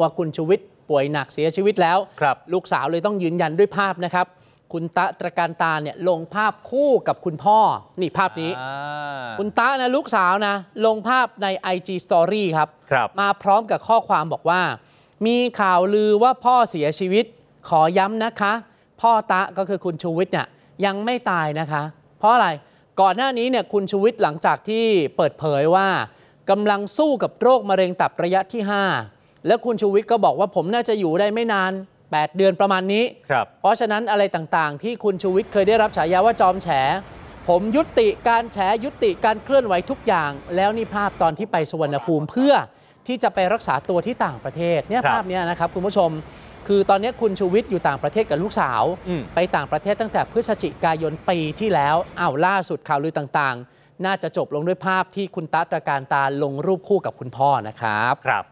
ว่าคุณชูวิทย์ป่วยหนักเสียชีวิตแล้ว ลูกสาวเลยต้องยืนยันด้วยภาพนะครับ คุณตะตะการตาเนี่ยลงภาพคู่กับคุณพ่อ นี่ภาพนี้ คุณตะนะลูกสาวนะลงภาพใน IG Story ครับรบมาพร้อมกับข้อความบอกว่า มีข่าวลือว่าพ่อเสียชีวิต ขอย้ำนะคะ พ่อตะก็คือคุณชูวิทย์เนี่ยยังไม่ตายนะคะ เพราะอะไร ก่อนหน้านี้เนี่ยคุณชูวิทย์หลังจากที่เปิดเผยว่ากำลังสู้กับโรคมะเร็งตับระยะที่ 5แล้วคุณชูวิทย์ก็บอกว่าผมน่าจะอยู่ได้ไม่นาน 8 เดือนประมาณนี้ครับ เพราะฉะนั้นอะไรต่าง ๆ ที่คุณชูวิทย์เคยได้รับฉายาว่าจอมแฉ ผมยุติการแฉยุติการเคลื่อนไหวทุกอย่าง แล้วนี่ภาพตอนที่ไปสุวรรณภูมิเพื่อที่จะไปรักษาตัวที่ต่างประเทศเนี่ยภาพนี้นะครับ คุณผู้ชมคือตอนนี้คุณชูวิทย์อยู่ต่างประเทศกับลูกสาว ไปต่างประเทศตั้งแต่พฤศจิกายนปีที่แล้วอ้าวล่าสุดข่าวลือต่าง ๆ น่าจะจบลงด้วยภาพที่คุณตัตระการตาลงรูปคู่กับคุณพ่อนะครับครับ